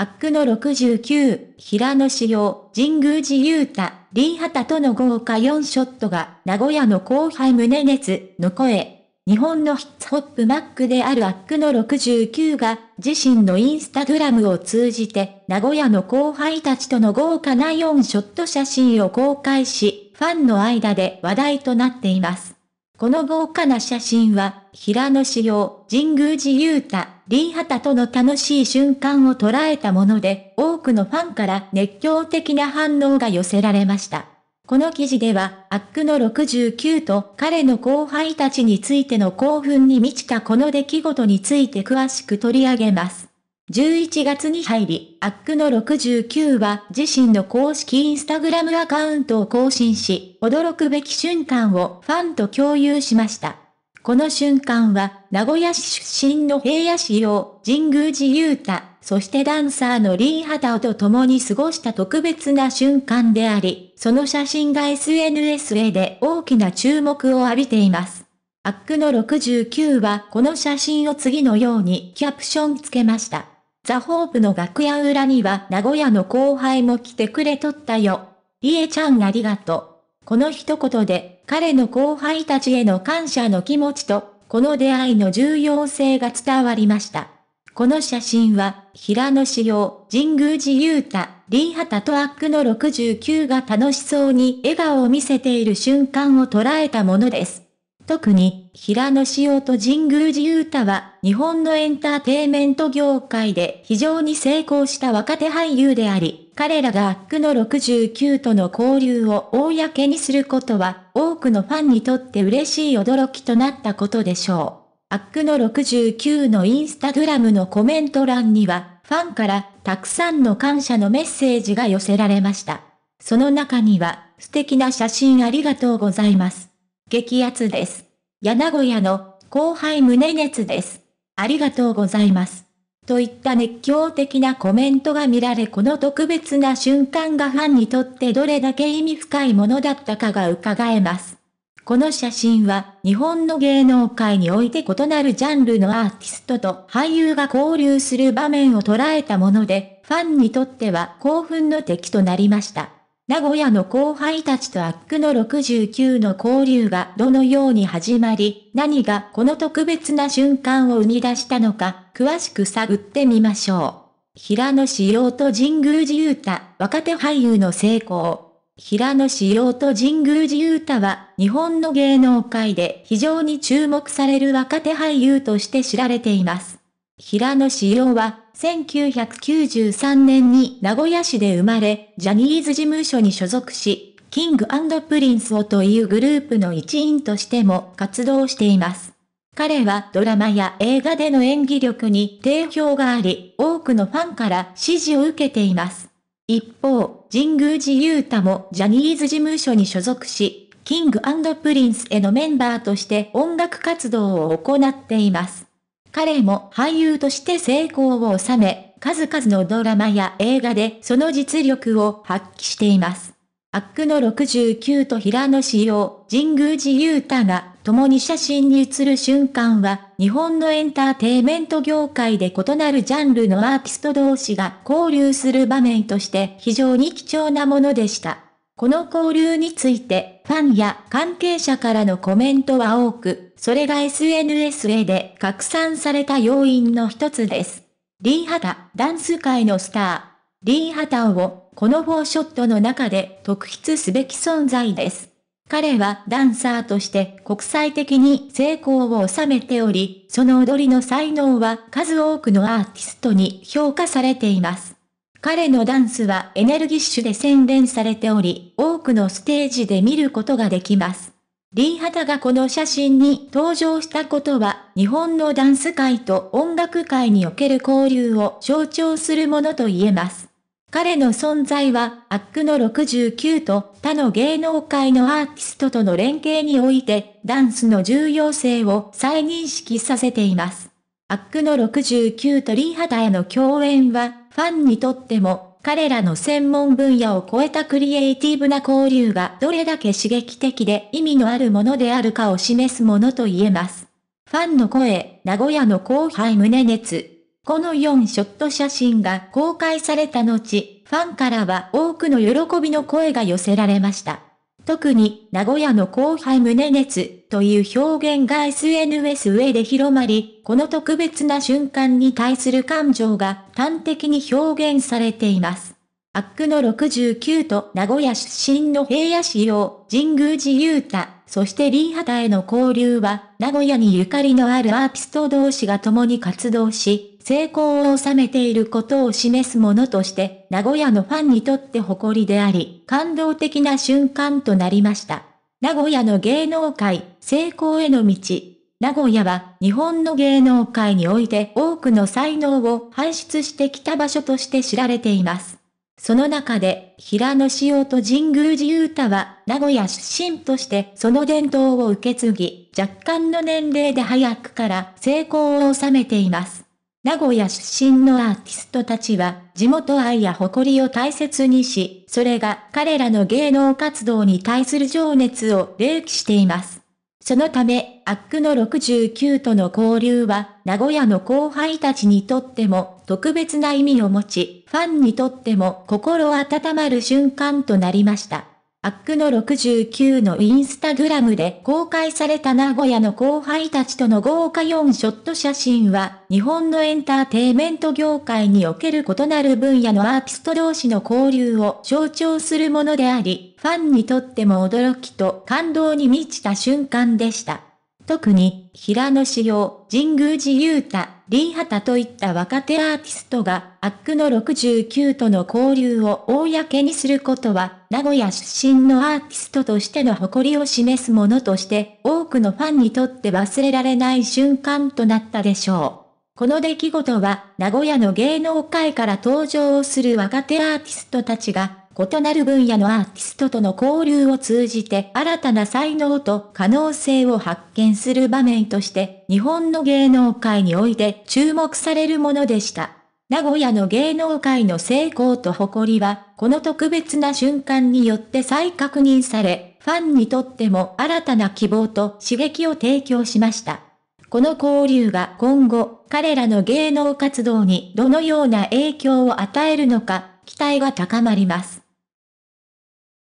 アックの69、平野紫耀、神宮寺勇太、リーハタとの豪華4ショットが、名古屋の後輩胸熱の声。日本のヒッツホップマックであるアックの69が、自身のインスタグラムを通じて、名古屋の後輩たちとの豪華な4ショット写真を公開し、ファンの間で話題となっています。この豪華な写真は、平野紫耀、神宮寺勇太、リハタとの楽しい瞬間を捉えたもので、多くのファンから熱狂的な反応が寄せられました。この記事では、アックの69と彼の後輩たちについての興奮に満ちたこの出来事について詳しく取り上げます。11月に入り、アックの69は自身の公式インスタグラムアカウントを更新し、驚くべき瞬間をファンと共有しました。この瞬間は、名古屋市出身の平野市を、神宮寺勇太、そしてダンサーのリーハタオと共に過ごした特別な瞬間であり、その写真が SNS で大きな注目を浴びています。アックの69はこの写真を次のようにキャプションつけました。ザ・ホープの楽屋裏には名古屋の後輩も来てくれとったよ。りえちゃんありがとう。この一言で彼の後輩たちへの感謝の気持ちと、この出会いの重要性が伝わりました。この写真は、平野紫耀、神宮寺勇太、リーハタとアックの69が楽しそうに笑顔を見せている瞬間を捉えたものです。特に、平野紫耀と神宮寺勇太は、日本のエンターテイメント業界で非常に成功した若手俳優であり、彼らがアックの69との交流を公にすることは、多くのファンにとって嬉しい驚きとなったことでしょう。アックの69のインスタグラムのコメント欄には、ファンからたくさんの感謝のメッセージが寄せられました。その中には、素敵な写真ありがとうございます。激アツです。柳小屋の後輩胸熱です。ありがとうございます。といった熱狂的なコメントが見られこの特別な瞬間がファンにとってどれだけ意味深いものだったかが伺えます。この写真は日本の芸能界において異なるジャンルのアーティストと俳優が交流する場面を捉えたもので、ファンにとっては興奮の敵となりました。名古屋の後輩たちとアックの69の交流がどのように始まり、何がこの特別な瞬間を生み出したのか、詳しく探ってみましょう。平野志陽と神宮寺勇太、若手俳優の成功。平野志陽と神宮寺勇太は、日本の芸能界で非常に注目される若手俳優として知られています。平野志陽は、1993年に名古屋市で生まれ、ジャニーズ事務所に所属し、キングプリンスをというグループの一員としても活動しています。彼はドラマや映画での演技力に定評があり、多くのファンから支持を受けています。一方、神宮寺勇太もジャニーズ事務所に所属し、キングプリンスへのメンバーとして音楽活動を行っています。彼も俳優として成功を収め、数々のドラマや映画でその実力を発揮しています。アックの69と平野紫耀、神宮寺勇太が共に写真に写る瞬間は、日本のエンターテイメント業界で異なるジャンルのアーティスト同士が交流する場面として非常に貴重なものでした。この交流について、ファンや関係者からのコメントは多く、それが SNS へで拡散された要因の一つです。リーハタ、ダンス界のスター。リーハタを、この4ショットの中で特筆すべき存在です。彼はダンサーとして国際的に成功を収めており、その踊りの才能は数多くのアーティストに評価されています。彼のダンスはエネルギッシュで洗練されており、多くのステージで見ることができます。リー・ハタがこの写真に登場したことは、日本のダンス界と音楽界における交流を象徴するものと言えます。彼の存在は、アックの69と他の芸能界のアーティストとの連携において、ダンスの重要性を再認識させています。アックの69鳥肌への共演は、ファンにとっても、彼らの専門分野を超えたクリエイティブな交流がどれだけ刺激的で意味のあるものであるかを示すものと言えます。ファンの声、名古屋の後輩胸熱。この4ショット写真が公開された後、ファンからは多くの喜びの声が寄せられました。特に名古屋の後輩胸熱という表現が SNS 上で広まり、この特別な瞬間に対する感情が端的に表現されています。アックの69と名古屋出身の平野市用、神宮寺雄太、そしてリーハタへの交流は、名古屋にゆかりのあるアーティスト同士が共に活動し、成功を収めていることを示すものとして、名古屋のファンにとって誇りであり、感動的な瞬間となりました。名古屋の芸能界、成功への道。名古屋は日本の芸能界において多くの才能を輩出してきた場所として知られています。その中で、平野紫耀と神宮寺雄太は、名古屋出身としてその伝統を受け継ぎ、若干の年齢で早くから成功を収めています。名古屋出身のアーティストたちは、地元愛や誇りを大切にし、それが彼らの芸能活動に対する情熱を励気しています。そのため、アックの69との交流は、名古屋の後輩たちにとっても特別な意味を持ち、ファンにとっても心温まる瞬間となりました。アックの69のインスタグラムで公開された名古屋の後輩たちとの豪華4ショット写真は、日本のエンターテイメント業界における異なる分野のアーティスト同士の交流を象徴するものであり、ファンにとっても驚きと感動に満ちた瞬間でした。特に、平野志陽、神宮寺勇太、リーハタといった若手アーティストが、アックの69との交流を公にすることは、名古屋出身のアーティストとしての誇りを示すものとして、多くのファンにとって忘れられない瞬間となったでしょう。この出来事は、名古屋の芸能界から登場する若手アーティストたちが、異なる分野のアーティストとの交流を通じて新たな才能と可能性を発見する場面として日本の芸能界において注目されるものでした。名古屋の芸能界の成功と誇りは、この特別な瞬間によって再確認され、ファンにとっても新たな希望と刺激を提供しました。この交流が今後、彼らの芸能活動にどのような影響を与えるのか、期待が高まります。